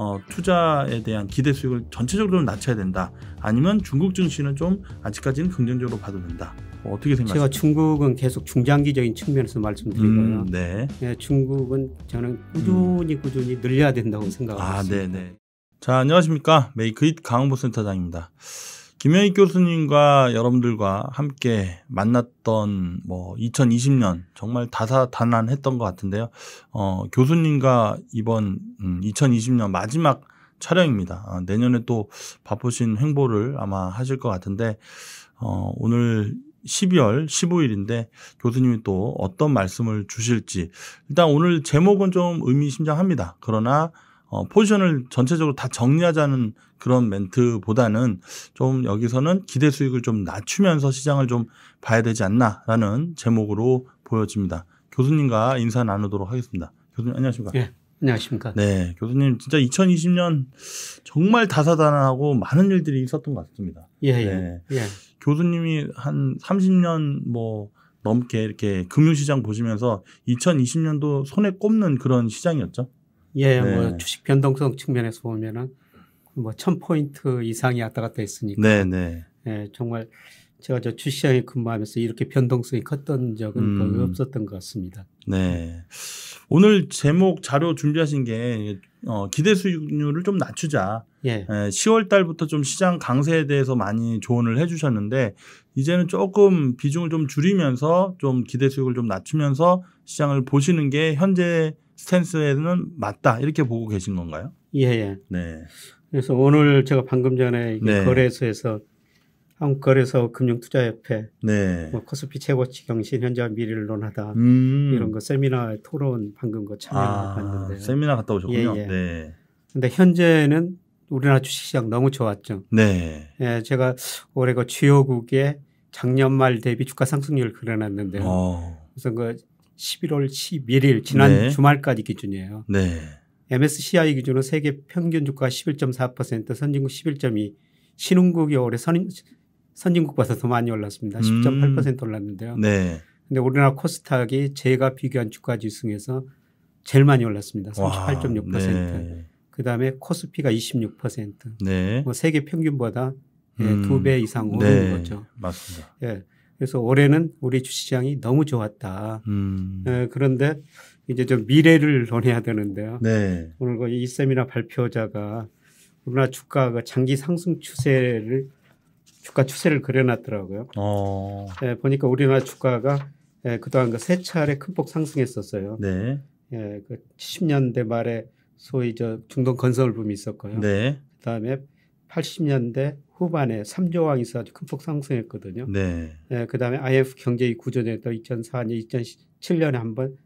어, 투자에 대한 기대 수익을 전체적으로 낮춰야 된다. 아니면 중국 증시는 좀 아직까지는 긍정적으로 봐도 된다. 뭐 어떻게 생각하세요? 제가 중국은 계속 중장기적인 측면에서 말씀드리고요. 음, 네. 네. 중국은 저는 꾸준히 음. 꾸준히 늘려야 된다고 생각하고 아, 네, 있습니다. 네, 네. 자, 안녕하십니까. 메이크잇 강원보 센터장입니다. 김영익 교수님과 여러분들과 함께 만났던 뭐 2020년 정말 다사다난했던 것 같은데요. 어, 교수님과 이번 음, 2020년 마지막 촬영입니다. 아, 내년에 또 바쁘신 행보를 아마 하실 것 같은데 어, 오늘 12월 15일인데 교수님이 또 어떤 말씀을 주실지 일단 오늘 제목은 좀 의미심장합니다. 그러나 어, 포지션을 전체적으로 다 정리하자는 그런 멘트보다는 좀 여기서는 기대 수익을 좀 낮추면서 시장을 좀 봐야 되지 않나라는 제목으로 보여집니다. 교수님과 인사 나누도록 하겠습니다. 교수님 안녕하십니까? 예. 안녕하십니까? 네, 교수님 진짜 2020년 정말 다사다난하고 많은 일들이 있었던 것 같습니다. 예, 예. 네. 예. 교수님이 한 30년 뭐 넘게 이렇게 금융시장 보시면서 2020년도 손에 꼽는 그런 시장이었죠? 예, 뭐 네. 뭐 주식 변동성 측면에서 보면은 뭐 천포인트 이상이 왔다 갔다 했으니까. 네, 네. 예, 정말 제가 저 주시장에 근무하면서 이렇게 변동성이 컸던 적은 음. 거의 없었던 것 같습니다. 네. 오늘 제목 자료 준비하신 게 어, 기대 수익률을 좀 낮추자. 예. 10월 예, 달부터 좀 시장 강세에 대해서 많이 조언을 해주셨는데 이제는 조금 비중을 좀 줄이면서 좀 기대 수익을 좀 낮추면서 시장을 보시는 게 현재 스탠스에는 맞다 이렇게 보고 계신 건가요? 예, 예. 네. 그래서 오늘 제가 방금 전에 네. 거래소에서 한국거래소 금융투자협회, 네. 뭐 코스피 최고치 경신 현재 미래를 논하다 음. 이런 거 세미나 토론 방금 거참여해는데 아, 세미나 갔다 오셨군요. 예, 예. 네. 근데 현재는 우리나라 주식시장 너무 좋았죠. 네. 예, 제가 올해 그 주요국의 작년 말 대비 주가 상승률 그려놨는데요. 어. 그래그 11월 11일 지난 네. 주말까지 기준이에요. 네. MSCI 기준으로 세계 평균 주가 11.4% 선진국 11.2 신흥국이 올해 선, 선진국보다 더 많이 올랐습니다. 10.8% 음. 올랐는데요. 네. 근데 우리나라 코스닥이 제가 비교한 주가 지수 에서 제일 많이 올랐습니다. 38.6%. 네. 그다음에 코스피가 26%. 네. 뭐 세계 평균보다 예, 음. 예, 두배 이상 오른 네. 거죠. 맞습니다. 예. 그래서 올해는 우리 주시장이 너무 좋았다. 음. 에, 예, 그런데 이제 좀 미래를 논해야 되는데요. 네. 오늘 그 이 세미나 발표자가 우리나라 주가가 그 장기 상승 추세를 주가 추세를 그려놨더라고요. 어. 예, 보니까 우리나라 주가가 예, 그동안 그세 차례 큰 폭 상승했었어요. 네. 예, 그 70년대 말에 소위 저 중동 건설붐이 있었고요. 네. 그다음에 80년대 후반에 3조항있어 아주 큰 폭 상승했거든요. 네. 예, 그다음에 i f 경제의 구조에 또 2004년, 2007년에 한번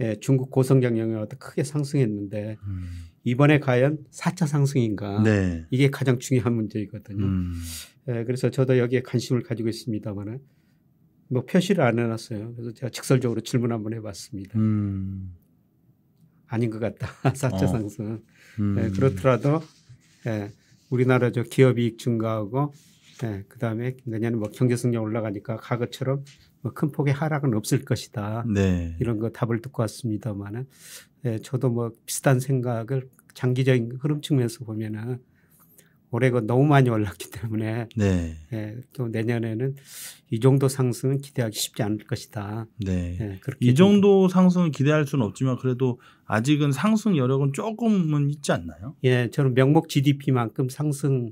예, 중국 고성장 영향으로 크게 상승했는데 음. 이번에 과연 4차 상승인가 네. 이게 가장 중요한 문제이거든요. 음. 예, 그래서 저도 여기에 관심을 가지고 있습니다만은 뭐 표시를 안 해놨어요. 그래서 제가 직설적으로 질문 한번 해봤습니다. 음. 아닌 것 같다. 4차 어. 상승. 음. 예, 그렇더라도 예, 우리나라 저 기업 이익 증가하고 네, 그다음에 내년에 뭐 경제 성장 올라가니까 과거처럼 뭐큰 폭의 하락은 없을 것이다. 네. 이런 거 답을 듣고 왔습니다만은 네, 저도 뭐 비슷한 생각을 장기적인 흐름 측면에서 보면은 올해가 그 너무 많이 올랐기 때문에 네. 예, 또 내년에는 이 정도 상승은 기대하기 쉽지 않을 것이다. 네. 예, 그렇게 이 정도 상승은 기대할 수는 없지만 그래도 아직은 상승 여력은 조금은 있지 않나요? 예, 저는 명목 GDP만큼 상승할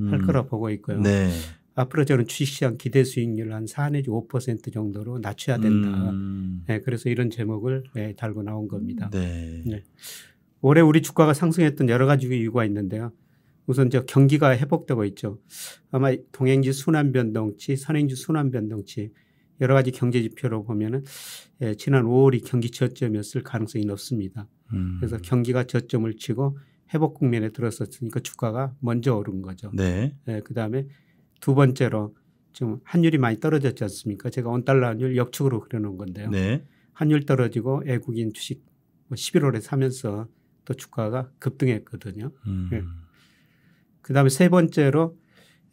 음. 거라 보고 있고요. 네. 앞으로 저는 주식시장 기대 수익률 한4 내지 5% 정도로 낮춰야 된다. 음. 예, 그래서 이런 제목을 예, 달고 나온 겁니다. 네. 예. 올해 우리 주가가 상승했던 여러 가지 이유가 있는데요. 우선 저 경기가 회복되고 있죠. 아마 동행지 순환 변동치, 선행지 순환 변동치 여러 가지 경제 지표로 보면은 예, 지난 5월이 경기 저점이었을 가능성이 높습니다. 음. 그래서 경기가 저점을 치고 회복 국면에 들어섰으니까 주가가 먼저 오른 거죠. 네. 예, 그다음에 두 번째로 지금 환율이 많이 떨어졌지 않습니까? 제가 원달러 환율 역축으로 그려놓은 건데요. 네. 환율 떨어지고 외국인 주식 11월에 뭐 사면서 또 주가가 급등했거든요. 음. 예. 그다음에 세 번째로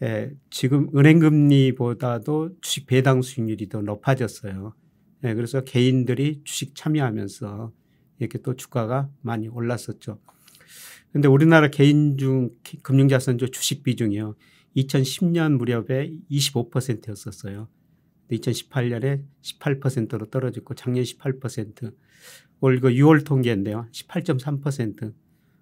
예, 지금 은행 금리보다도 주식 배당 수익률이 더 높아졌어요. 예, 그래서 개인들이 주식 참여하면서 이렇게 또 주가가 많이 올랐었죠. 근데 우리나라 개인 중 금융자산주 주식 비중이요. 2010년 무렵에 25%였었어요. 2018년에 18%로 떨어졌고 작년 18%. 올그 6월 통계인데요. 18.3%.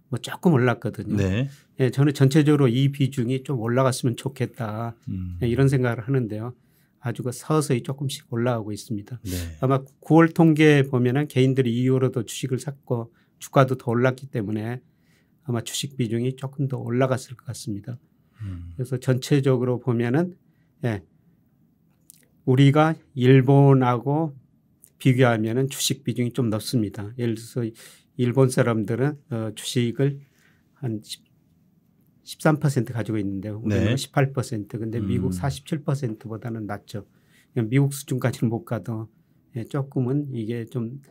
뭐 조금 올랐거든요. 네. 예, 저는 전체적으로 이 비중이 좀 올라갔으면 좋겠다 음. 예, 이런 생각을 하는데요. 아주 서서히 조금씩 올라가고 있습니다. 네. 아마 9월 통계 보면은 개인들이 이후로도 주식을 샀고 주가도 더 올랐기 때문에 아마 주식 비중이 조금 더 올라갔을 것 같습니다. 음. 그래서 전체적으로 보면은 예, 우리가 일본하고 비교하면은 주식 비중이 좀 높습니다. 예를 들어서 일본 사람들은 어, 주식을 한 10, 13% 가지고 있는데 우리는 네. 18% 근데 미국 47%보다는 음. 낮죠. 미국 수준까지는 못 가도 예, 조금은 이게 좀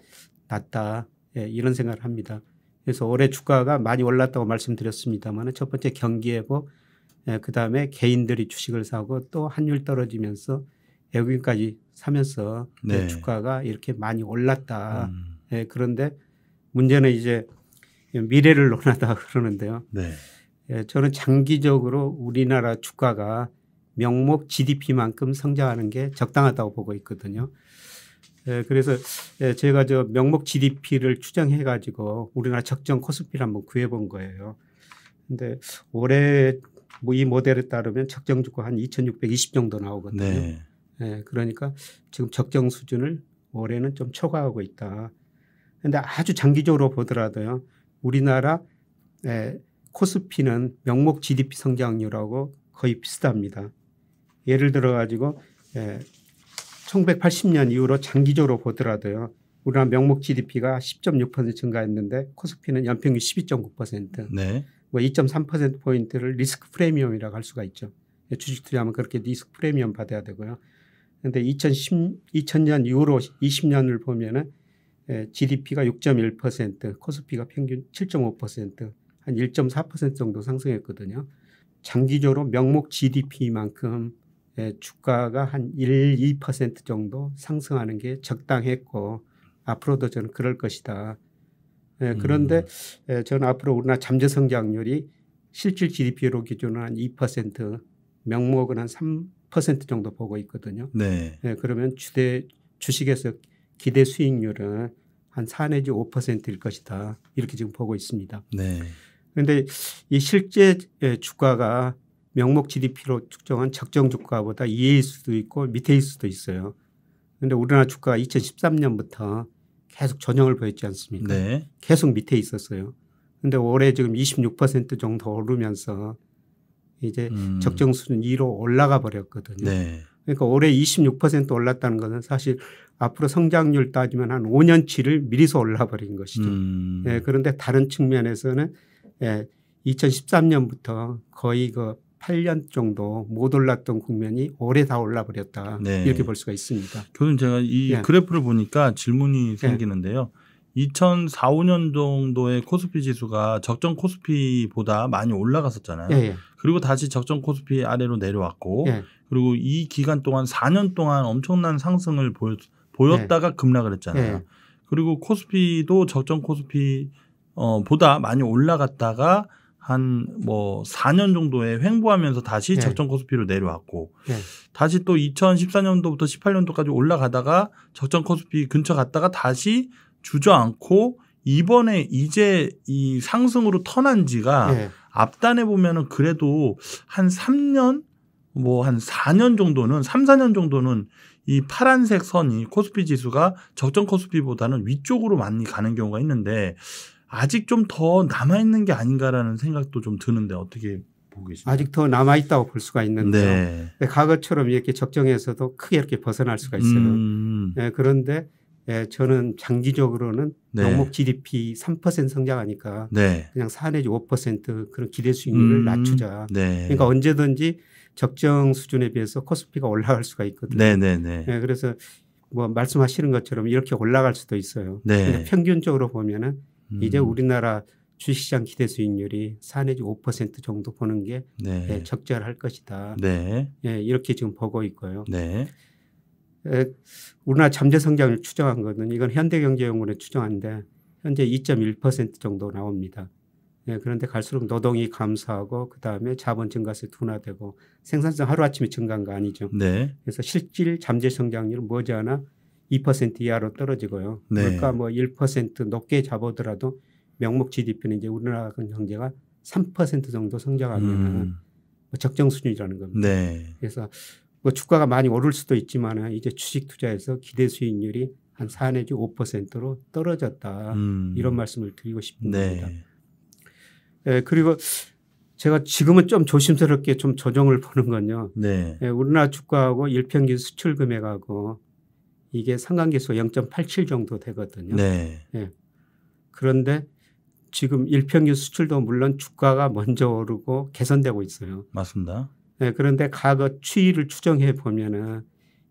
낮다 예, 이런 생각을 합니다. 그래서 올해 주가가 많이 올랐다고 말씀드렸습니다만 첫 번째 경기 예복 예, 그다음에 개인들이 주식을 사고 또 환율 떨어지면서 외국인까지 사면서 그 네. 주가가 이렇게 많이 올랐다. 음. 예, 그런데 문제는 이제 미래를 논하다 그러는데요. 네. 예, 저는 장기적으로 우리나라 주가가 명목 GDP만큼 성장하는 게 적당하다고 보고 있거든요. 예, 그래서 예, 제가 저 명목 GDP를 추정해 가지고 우리나라 적정 코스피를 한번 구해 본 거예요. 근데 올해 뭐이 모델에 따르면 적정 주가 한 2620 정도 나오거든요. 네. 예, 그러니까 지금 적정 수준을 올해는 좀 초과하고 있다. 근데 아주 장기적으로 보더라도요. 우리나라 에, 코스피는 명목 GDP 성장률하고 거의 비슷합니다. 예를 들어 가지고 1980년 이후로 장기적으로 보더라도요. 우리나라 명목 GDP가 10.6% 증가했는데 코스피는 연평균 12.9%. 네. 뭐2.3% 포인트를 리스크 프리미엄이라고 할 수가 있죠. 예, 주식 투자하면 그렇게 리스크 프리미엄 받아야 되고요. 그런데 2010, 2000년 이후로 20년을 보면은 GDP가 예, 6.1%, 코스피가 평균 7.5%, 한 1.4% 정도 상승했거든요. 장기적으로 명목 GDP만큼 예, 주가가 한 1, 2% 정도 상승하는 게 적당했고 앞으로도 저는 그럴 것이다. 예, 그런데 음. 저는 앞으로 우리나라 잠재 성장률이 실질 GDP로 기준으로 한 2%, 명목은 한 3% 정도 보고 있거든요. 네. 그러면 주대 주식에서 기대 수익률은 한 4 내지 5%일 것이다. 이렇게 지금 보고 있습니다. 네. 그런데 이 실제 예, 주가가 명목 GDP로 측정한 적정 주가보다 이 2일 수도 있고 밑에일 수도 있어요. 그런데 우리나라 주가가 2013년부터 계속 전형을 보였지 않습니까? 네. 계속 밑에 있었어요. 근데 올해 지금 26% 정도 오르면서 이제 음. 적정 수준 2로 올라가 버렸거든요. 네. 그러니까 올해 26% 올랐다는 것은 사실 앞으로 성장률 따지면 한 5년치를 미리서 올라버린 것이죠. 음. 예, 그런데 다른 측면에서는 예, 2013년부터 거의 그 8년 정도 못 올랐던 국면이 올해 다 올라버렸다 네. 이렇게 볼 수가 있습니다. 교수 제가 이 예. 그래프를 보니까 질문이 예. 생기는데요. 예. 2004, 5년 정도의 코스피 지수가 적정 코스피보다 많이 올라갔었잖아요. 예, 예. 그리고 다시 적정 코스피 아래로 내려왔고 예. 그리고 이 기간 동안 4년 동안 엄청난 상승을 보였, 다가 예. 급락을 했잖아요. 예, 예. 그리고 코스피도 적정 코스피 어, 보다 많이 올라갔다가 한 뭐 4년 정도에 횡보하면서 다시 적정 코스피로 내려왔고 다시 또 2014년도부터 18년도까지 올라가다가 적정 코스피 근처 갔다가 다시 주저앉고 이번에 이제 이 상승으로 턴한 지가 네. 앞단에 보면은 그래도 한 3년 뭐 한 4년 정도는 3, 4년 정도는 이 파란색 선이 코스피 지수가 적정 코스피보다는 위쪽으로 많이 가는 경우가 있는데 아직 좀 더 남아 있는 게 아닌가라는 생각도 좀 드는데 어떻게 보고 계십니까? 아직 더 남아 있다고 볼 수가 있는데 네. 네. 과거처럼 이렇게 적정에서도 크게 이렇게 벗어날 수가 있어요. 음. 네, 그런데 예, 저는 장기적으로는 네. 영목 GDP 3% 성장하니까 네. 그냥 4 내지 5% 그런 기대 수익률을 음, 낮추자. 네. 그러니까 언제든지 적정 수준에 비해서 코스피가 올라갈 수가 있거든요. 네네네. 네, 네. 예, 그래서 뭐 말씀하시는 것처럼 이렇게 올라갈 수도 있어요. 네. 근데 평균적으로 보면은 음. 이제 우리나라 주식시장 기대 수익률이 4 내지 5% 정도 보는 게 예, 적절할 것이다. 예, 이렇게 지금 보고 있고요. 네. 우리나라 잠재 성장을 추정한 거는 이건 현대경제연구원의추정인데 현재 2.1% 정도 나옵니다. 예, 그런데 갈수록 노동이 감소하고 그 다음에 자본 증가세 둔화되고 생산성 하루아침에 증가한 거 아니죠. 네. 그래서 실질 잠재 성장률 은 머지않아 2% 이하로 떨어지고요. 네. 그러니까 뭐1% 높게 잡아더라도 명목 GDP는 이제 우리나라 경제가 3% 정도 성장하면 음. 뭐 적정 수준이라는 겁니다. 네. 그래서 뭐 주가가 많이 오를 수도 있지만 이제 주식 투자에서 기대 수익률이 한 4 내지 5%로 떨어졌다. 음. 이런 말씀을 드리고 싶습니다. 네. 예, 그리고 제가 지금은 좀 조심스럽게 좀 조정을 보는 건요. 네. 예, 우리나라 주가하고 일평균 수출 금액하고 이게 상관계수 0.87 정도 되거든요. 네. 예. 그런데 지금 일평균 수출도 물론 주가가 먼저 오르고 개선되고 있어요. 맞습니다. 네, 그런데 과거 추이를 추정해 보면은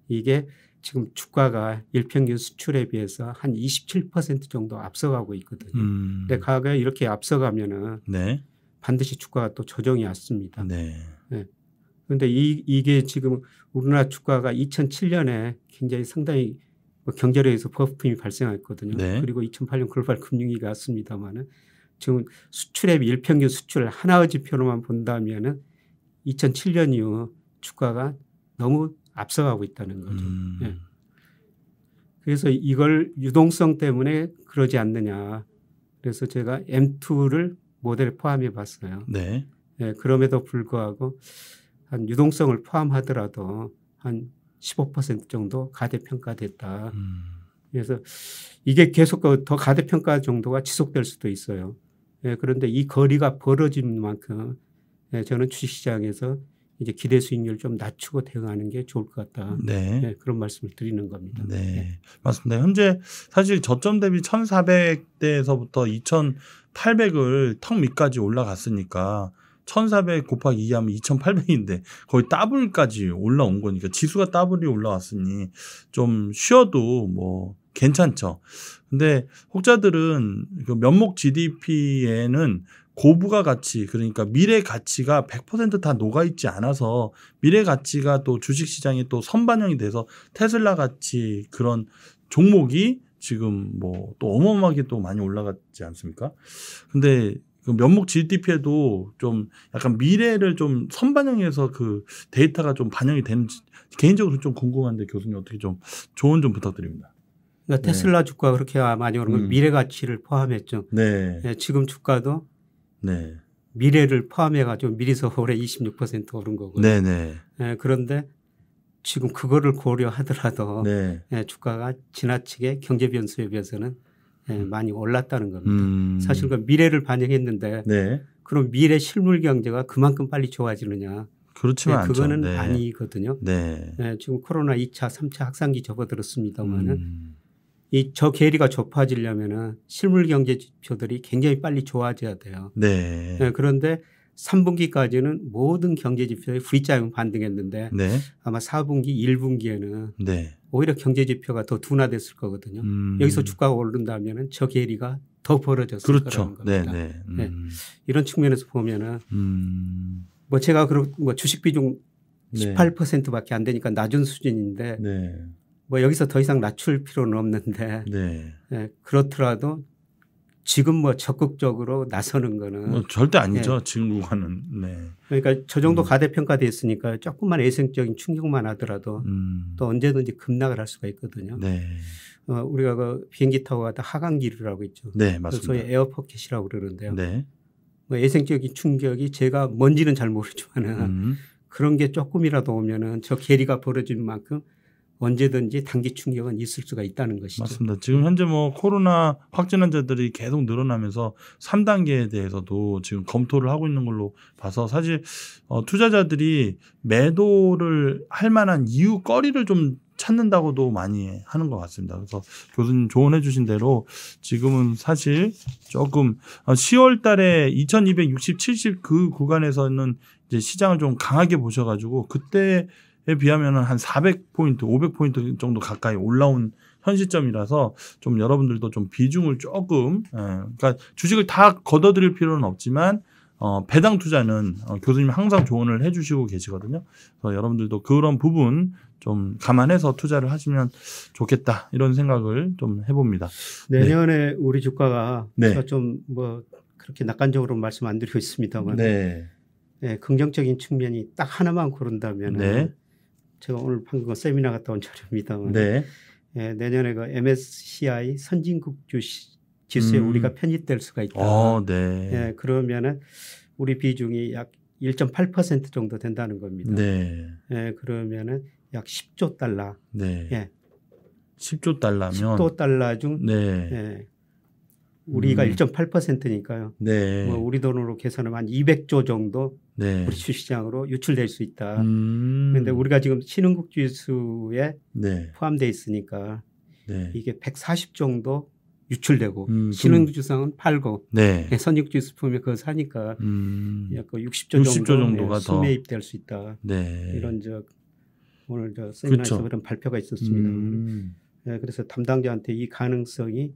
이게 지금 주가가 일평균 수출에 비해서 한 27% 정도 앞서가고 있거든요. 음. 근데 과거에 이렇게 앞서가면은 네. 반드시 주가가 또 조정이 왔습니다. 네. 네. 그런데 이, 이게 지금 우리나라 주가가 2007년에 굉장히 상당히 뭐 경제에 의해서 버프팀이 발생했거든요. 네. 그리고 2008년 글로벌 금융위기가 왔습니다만은 지금 수출에 일평균 수출 하나의 지표로만 본다면은 2007년 이후 주가가 너무 앞서가고 있다는 거죠. 음. 예. 그래서 이걸 유동성 때문에 그러지 않느냐. 그래서 제가 M2를 모델 포함해 봤어요. 네. 예, 그럼에도 불구하고 한 유동성을 포함하더라도 한 15% 정도 가대평가됐다. 음. 그래서 이게 계속 그 더 가대평가 정도가 지속될 수도 있어요. 예, 그런데 이 거리가 벌어진 만큼 예, 저는 주식시장에서 이제 기대 수익률 좀 낮추고 대응하는 게 좋을 것 같다. 네. 네 그런 말씀을 드리는 겁니다. 네. 네. 맞습니다. 현재 사실 저점 대비 1,400대에서부터 2,800을 턱 밑까지 올라갔으니까 1,400 곱하기 2 하면 2,800인데 거의 더블까지 올라온 거니까 지수가 더블이 올라왔으니 좀 쉬어도 뭐 괜찮죠. 근데 혹자들은 그 면목 GDP에는 고부가 가치 그러니까 미래 가치가 100%다 녹아 있지 않아서 미래 가치가 또 주식 시장에 또 선반영이 돼서 테슬라 같이 그런 종목이 지금 뭐 또 어마어마하게 또 많이 올라갔지 않습니까? 근데 그 면목 GDP에도 좀 약간 미래를 좀 선반영해서 그 데이터가 좀 반영이 되는지 개인적으로 좀 궁금한데 교수님 어떻게 좀 조언 좀 부탁드립니다. 그러니까 네. 테슬라 주가 그렇게 많이 오른 건 음. 미래 가치를 포함했죠. 네. 네. 지금 주가도 네. 미래를 포함해 가지고 미리서 올해 26% 오른 거거든요 네네. 예, 그런데 지금 그거를 고려하더라도 네. 예, 주가가 지나치게 경제 변수에 비해서는 예, 음. 많이 올랐다는 겁니다. 음. 사실 그 미래를 반영했는데 네. 그럼 미래 실물 경제가 그만큼 빨리 좋아지느냐? 그렇지만 예, 그거는 네. 아니거든요. 네. 예, 지금 코로나 2차, 3차 확산기 접어들었습니다만은 음. 이저계리가 좁아지려면은 실물 경제 지표들이 굉장히 빨리 좋아져야 돼요. 네. 네 그런데 3분기까지는 모든 경제 지표의 V자형 반등했는데 네. 아마 4분기, 1분기에는 네. 오히려 경제 지표가 더 둔화됐을 거거든요. 음. 여기서 주가가 오른다면저계리가더 벌어졌을 그렇죠. 거라는 겁니다. 네네. 네. 네. 음. 네. 이런 측면에서 보면은 음. 뭐 제가 그뭐 주식 비중 18%밖에 안 되니까 낮은 수준인데 뭐 여기서 더 이상 낮출 필요는 없는데 네. 예, 그렇더라도 지금 뭐 적극적으로 나서는 거는 뭐 절대 아니죠. 예. 지금 구간은. 네. 그러니까 저 정도 음. 가대평가됐으니까 조금만 애생적인 충격만 하더라도 음. 또 언제든지 급락을 할 수가 있거든요. 네. 어, 우리가 그 비행기 타고 가다 하강기류라고 있죠. 네, 맞습니다. 그 소위 에어포켓이라고 그러는데요. 네. 뭐 애생적인 충격이 제가 뭔지는 잘 모르지만은 음. 그런 게 조금이라도 오면은 저 괴리가 벌어진 만큼 언제든지 단기 충격은 있을 수가 있다는 것이죠. 맞습니다. 지금 현재 뭐 코로나 확진 환자들이 계속 늘어나면서 3단계에 대해서도 지금 검토를 하고 있는 걸로 봐서 사실 어, 투자자들이 매도를 할 만한 이유 거리를 좀 찾는다고도 많이 하는 것 같습니다. 그래서 교수님 조언해 주신 대로 지금은 사실 조금 10월 어, 달에 2260, 70 그 구간에서는 이제 시장을 좀 강하게 보셔가지고 그때 에 비하면 한 400포인트, 500포인트 정도 가까이 올라온 현 시점이라서 좀 여러분들도 좀 비중을 조금, 예, 그러니까 주식을 다 걷어들일 필요는 없지만 어, 배당 투자는 어, 교수님 항상 조언을 해주시고 계시거든요. 그래서 여러분들도 그런 부분 좀 감안해서 투자를 하시면 좋겠다 이런 생각을 좀 해봅니다. 네. 내년에 네. 우리 주가가 네. 좀뭐 그렇게 낙관적으로 말씀 안 드리고 있습니다만, 네. 예, 긍정적인 측면이 딱 하나만 고른다면. 네. 제가 오늘 방금 그 세미나 갔다 온 자료입니다만 네. 예, 내년에 그 MSCI 선진국주 지수에 음. 우리가 편입될 수가 있다. 아, 네. 예, 그러면은 우리 비중이 약 1.8% 정도 된다는 겁니다. 네. 예, 그러면은 약 10조 달러. 네. 예. 10조 달러면 10조 달러 중 네. 예, 우리가 음. 1.8%니까요. 네. 뭐 우리 돈으로 계산하면 한 200조 정도 네. 우리 주시장으로 유출될 수 있다. 음. 그런데 우리가 지금 신흥국 지수에 네. 포함돼 있으니까 네. 이게 140 정도 유출되고 음, 신흥국 지수상은 팔고 네. 네 선익 지수품에 그거 사니까 음. 약간 60조, 60조 정도 가 수매입될 수 있다. 네. 이런 저 오늘 저 세미나에서 그렇죠. 그런 발표가 있었습니다. 음. 네, 그래서 담당자한테 이 가능성이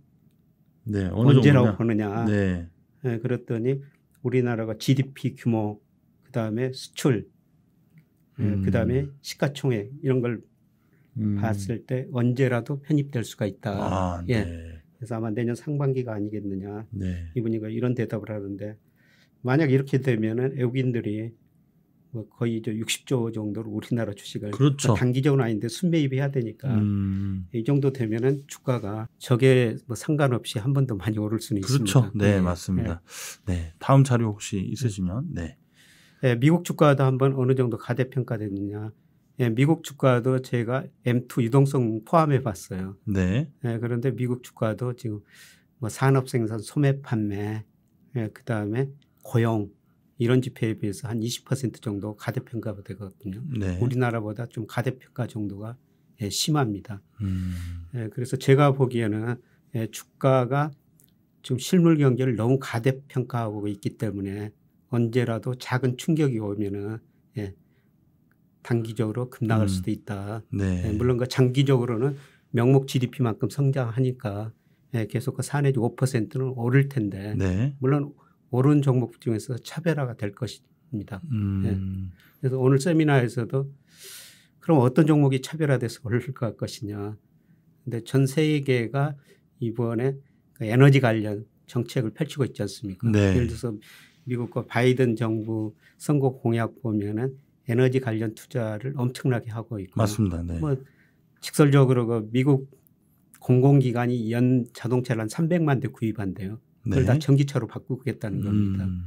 네, 언제라고 정도냐. 보느냐. 네. 네, 그랬더니 우리나라가 GDP 규모 그 다음에 수출, 예, 음. 그 다음에 시가총액 이런 걸 음. 봤을 때 언제라도 편입될 수가 있다. 아, 예. 네. 예. 그래서 아마 내년 상반기가 아니겠느냐. 네. 이분이 그 이런 대답을 하는데 만약 이렇게 되면은 외국인들이 뭐 거의 이제 60조 정도로 우리나라 주식을 그렇죠. 그러니까 단기적은 아닌데 순매입해야 되니까 음. 이 정도 되면은 주가가 저게 뭐 상관없이 한 번 더 많이 오를 수는 그렇죠. 있습니다. 그렇죠. 네, 네, 맞습니다. 예. 네. 다음 자료 혹시 있으시면 네. 예, 미국 주가도 한번 어느 정도 가대평가됐느냐. 예, 미국 주가도 제가 M2 유동성 포함해 봤어요. 네. 예, 그런데 미국 주가도 지금 뭐 산업 생산 소매 판매 예, 그다음에 고용 이런 지표에 비해서 한 20% 정도 가대평가가 되거든요. 네. 우리나라보다 좀 가대평가 정도가 예, 심합니다. 음. 예, 그래서 제가 보기에는 예, 주가가 지금 실물 경제를 너무 가대평가하고 있기 때문에 언제라도 작은 충격이 오면은 예, 단기적으로 급락할 음. 수도 있다. 네. 예, 물론 그 장기적으로는 명목 GDP만큼 성장하니까 예, 계속 그4 내지 5%는 오를 텐데 네. 물론 오른 종목 중에서 차별화가 될 것입니다. 음. 예. 그래서 오늘 세미나에서도 그럼 어떤 종목이 차별화돼서 오를 것 것이냐. 근데 전 세계가 이번에 그 에너지 관련 정책을 펼치고 있지 않습니까? 네. 예를 들어서 미국 과 바이든 정부 선거 공약 보면은 에너지 관련 투자를 엄청나게 하고 있고 맞습니다. 네. 뭐 직설적으로 그 미국 공공기관이 연 자동차를 한 300만 대 구입한대요. 그걸 네. 다 전기차로 바꾸겠다는 겁니다. 음.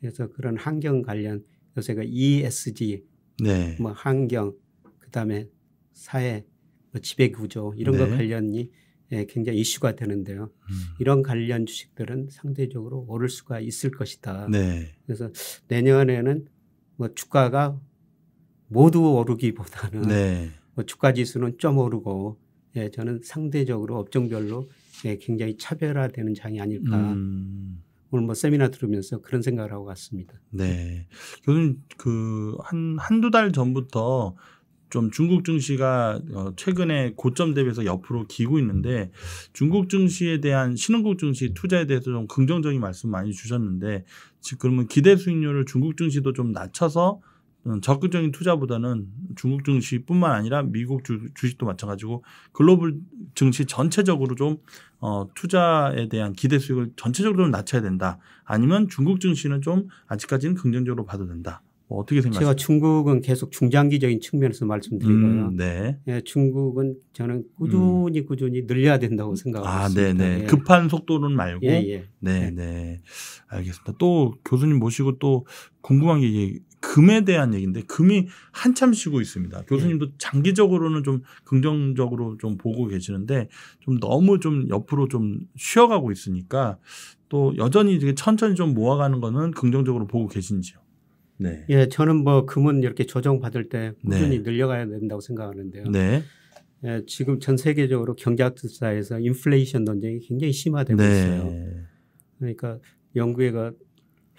그래서 그런 환경 관련 요새가 그 ESG, 네. 뭐 환경, 그다음에 사회, 뭐 지배 구조 이런 네. 거 관련이 예, 굉장히 이슈가 되는데요. 음. 이런 관련 주식들은 상대적으로 오를 수가 있을 것이다. 네. 그래서 내년에는 뭐 주가가 모두 오르기보다는 네. 뭐 주가 지수는 좀 오르고 예, 저는 상대적으로 업종별로 예, 굉장히 차별화되는 장이 아닐까. 음. 오늘 뭐 세미나 들으면서 그런 생각을 하고 갔습니다. 네. 요즘 그 한, 한두 달 전부터 좀 중국 증시가 어, 최근에 고점 대비해서 옆으로 기고 있는데 중국 증시에 대한 신흥국 증시 투자에 대해서 좀 긍정적인 말씀 많이 주셨는데 그러면 기대 수익률을 중국 증시도 좀 낮춰서 음, 적극적인 투자보다는 중국 증시뿐만 아니라 미국 주, 식도 마찬가지고 글로벌 증시 전체적으로 좀 어, 투자에 대한 기대 수익을 전체적으로 좀 낮춰야 된다. 아니면 중국 증시는 좀 아직까지는 긍정적으로 봐도 된다. 뭐 어떻게 생각하세요? 제가 중국은 계속 중장기적인 측면에서 말씀드리고요. 음, 네. 예, 중국은 저는 꾸준히 음. 꾸준히 늘려야 된다고 생각합니다. 아, 네네. 예. 급한 속도는 말고. 예, 예. 네, 예. 네. 알겠습니다. 또 교수님 모시고 또 궁금한 게 이게 금에 대한 얘기인데 금이 한참 쉬고 있습니다. 예. 교수님도 장기적으로는 좀 긍정적으로 좀 보고 계시는데 좀 너무 좀 옆으로 좀 쉬어가고 있으니까 또 여전히 천천히 좀 모아가는 거는 긍정적으로 보고 계신지요? 네. 예, 저는 뭐 금은 이렇게 조정받을 때 꾸준히 네. 늘려가야 된다고 생각하는데요. 네. 예, 지금 전 세계적으로 경제학자에서 인플레이션 논쟁이 굉장히 심화되고 네. 있어요. 그러니까 영국에그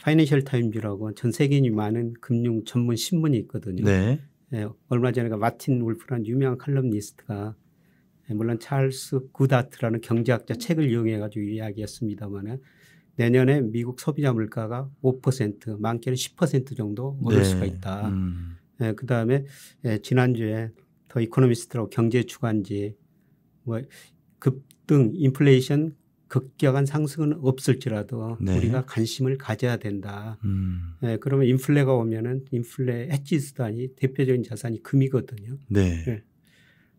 파이낸셜 타임즈라고 전 세계인이 많은 금융 전문 신문이 있거든요. 네. 예, 얼마 전에 그 마틴 울프라는 유명한 칼럼니스트가 예, 물론 찰스 구다트라는 경제학자 책을 이용해 가지고 이야기했습니다만은 내년에 미국 소비자 물가가 5% 많게는 10% 정도 오를 네. 수가 있다. 음. 예, 그 다음에 예, 지난주에 더 이코노미스트라고 경제 주간지 뭐 급등 인플레이션 급격한 상승은 없을지라도 네. 우리가 관심을 가져야 된다. 음. 예, 그러면 인플레가 오면은 인플레 해지 수단이 대표적인 자산이 금이거든요. 네. 예.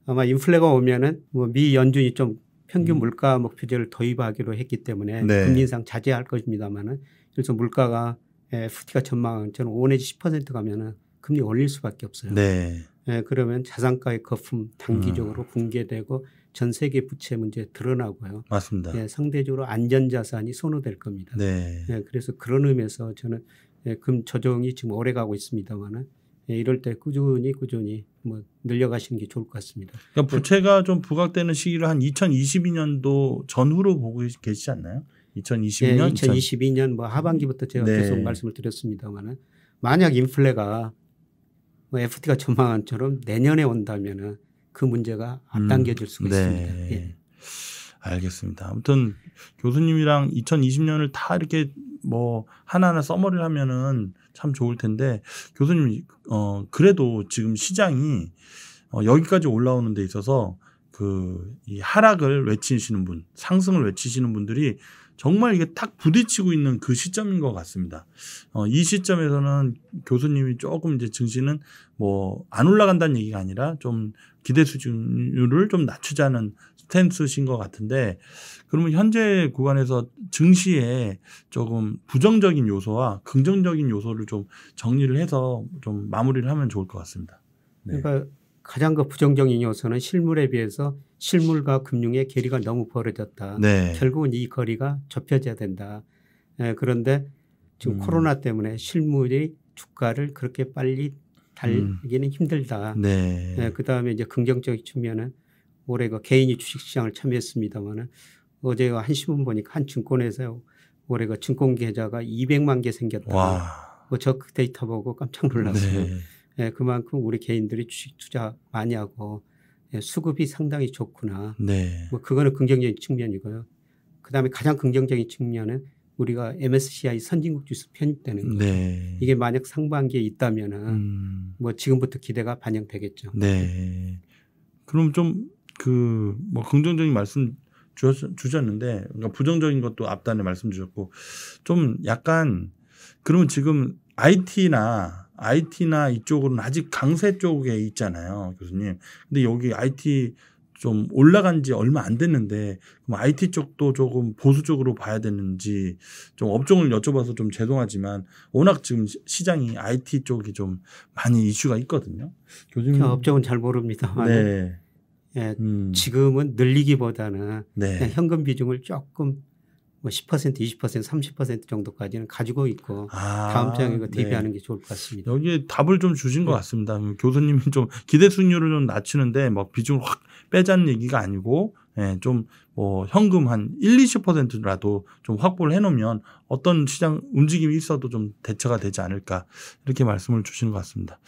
아마 인플레가 오면은 뭐미 연준이 좀 평균 음. 물가 목표제를 도입하기로 했기 때문에 네. 금리 인상 자제할 것입니다만은 그래서 물가가 FT가 전망한 저는 5 내지 10% 가면은 금리 올릴 수밖에 없어요. 네. 예, 그러면 자산가의 거품 단기적으로 음. 붕괴되고 전 세계 부채 문제 드러나고요. 맞습니다. 예, 상대적으로 안전 자산이 선호될 겁니다. 네. 예, 그래서 그런 의미에서 저는 예, 금 조정이 지금 오래 가고 있습니다만은 예, 이럴 때 꾸준히 꾸준히 뭐 늘려가시는 게 좋을 것 같습니다. 그러니까 부채가 좀 부각되는 시기를 한 2022년도 전후로 보고 계시지 않나요? 2020년, 예, 2022년 뭐 하반기부터 제가 네. 계속 말씀을 드렸습니다만은 만약 인플레가 뭐 FT가 전망한처럼 내년에 온다면은 그 문제가 앞당겨질 수가 음, 네. 있습니다. 예. 알겠습니다. 아무튼 교수님이랑 2020년을 다 이렇게 뭐 하나하나 써머리를 하면은 참 좋을 텐데 교수님 어 그래도 지금 시장이 어 여기까지 올라오는 데 있어서 그이 하락을 외치시는 분, 상승을 외치시는 분들이 정말 이게 탁 부딪히고 있는 그 시점인 것 같습니다. 어, 이 시점에서는 교수님이 조금 이제 증시는 뭐 안 올라간다는 얘기가 아니라 좀 기대 수준을 좀 낮추자는 스탠스신 것 같은데 그러면 현재 구간에서 증시에 조금 부정적인 요소와 긍정적인 요소를 좀 정리를 해서 좀 마무리를 하면 좋을 것 같습니다. 네. 그러니까 가장 그 부정적인 요소는 실물에 비해서 실물과 금융의 괴리가 너무 벌어졌다. 네. 결국은 이 거리가 좁혀져야 된다. 네, 그런데 지금 음. 코로나 때문에 실물이 주가를 그렇게 빨리 달기는 음. 힘들다. 네. 네, 예, 그 다음에 이제 긍정적인 측면은 올해 그 개인이 주식시장을 참여했습니다만은 어제 한 신문 보니까 한 증권회사요. 올해 그 증권 계좌가 200만 개 생겼다. 뭐 저 데이터 보고 깜짝 놀랐어요. 네. 예, 그만큼 우리 개인들이 주식 투자 많이 하고 예, 수급이 상당히 좋구나. 네. 뭐 그거는 긍정적인 측면이고요. 그다음에 가장 긍정적인 측면은 우리가 MSCI 선진국 지수 편입되는 거. 네. 이게 만약 상반기에 있다면은 음. 뭐 지금부터 기대가 반영되겠죠. 네. 그럼 좀 그뭐 긍정적인 말씀 주셨, 는데 그러니까 부정적인 것도 앞단에 말씀 주셨고 좀 약간 그러면 지금 IT나 IT나 이쪽으로는 아직 강세 쪽에 있잖아요, 교수님. 근데 여기 IT 좀 올라간 지 얼마 안 됐는데 그럼 IT 쪽도 조금 보수 쪽으로 봐야 되는지 좀 업종을 여쭤봐서 좀 죄송하지만 워낙 지금 시장이 IT 쪽이 좀 많이 이슈가 있거든요. 교수님 업종은 잘 모릅니다. 네. 예, 음. 지금은 늘리기보다는 네. 현금 비중을 조금 뭐 10%, 20%, 30% 정도까지는 가지고 있고 아, 다음 장에 그 대비하는 네. 게 좋을 것 같습니다. 여기에 답을 좀 주신 네. 것 같습니다. 교수님은 좀 기대 수익률을 좀 낮추는데 막 비중을 확 빼자는 얘기가 아니고 예, 좀 뭐 현금 한 1, 20%라도 좀 확보를 해 놓으면 어떤 시장 움직임이 있어도 좀 대처가 되지 않을까 이렇게 말씀을 주시는 것 같습니다.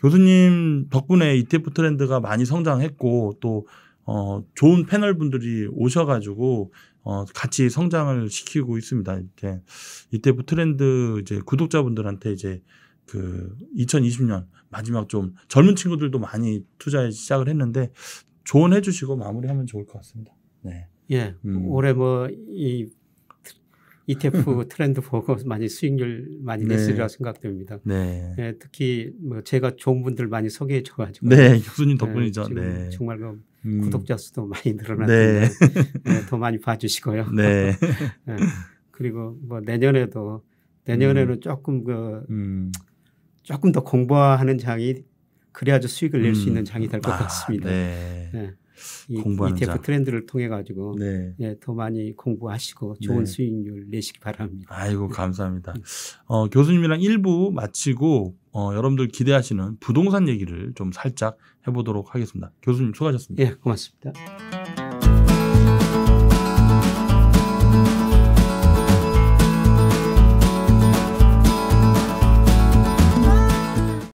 교수님 덕분에 ETF 트렌드가 많이 성장했고 또 어, 좋은 패널 분들이 오셔가지고 어, 같이 성장을 시키고 있습니다. 이제 ETF 트렌드 이제 구독자분들한테 이제 그 2020년 마지막 좀 젊은 친구들도 많이 투자에 시작을 했는데 조언해 주시고 마무리하면 좋을 것 같습니다. 네. 예. 음. 올해 뭐 이 ETF 트렌드 보고 많이 수익률 많이 네. 냈으리라 네. 생각됩니다. 네. 예, 특히 뭐 제가 좋은 분들 많이 소개해 줘 가지고 네, 교수님 예, 덕분이죠. 예, 네. 정말 그 음. 구독자 수도 많이 늘어났는데 네. 예, 더 많이 봐 주시고요. 네. 예, 그리고 뭐 내년에도 내년에는 음. 조금 그 음. 조금 더 공부하는 장이 그래야지 수익을 낼 수 있는 음. 장이 될것 아, 같습니다. 네. 네. 이, ETF 트렌드를 통해 가지고 네. 예, 더 많이 공부하시고 좋은 네. 수익률 내시기 바랍니다. 아이고 네. 감사합니다. 네. 어, 교수님이랑 1부 마치고 어, 여러분들 기대하시는 부동산 얘기를 좀 살짝 해보도록 하겠습니다. 교수님 수고하셨습니다. 예, 고맙습니다.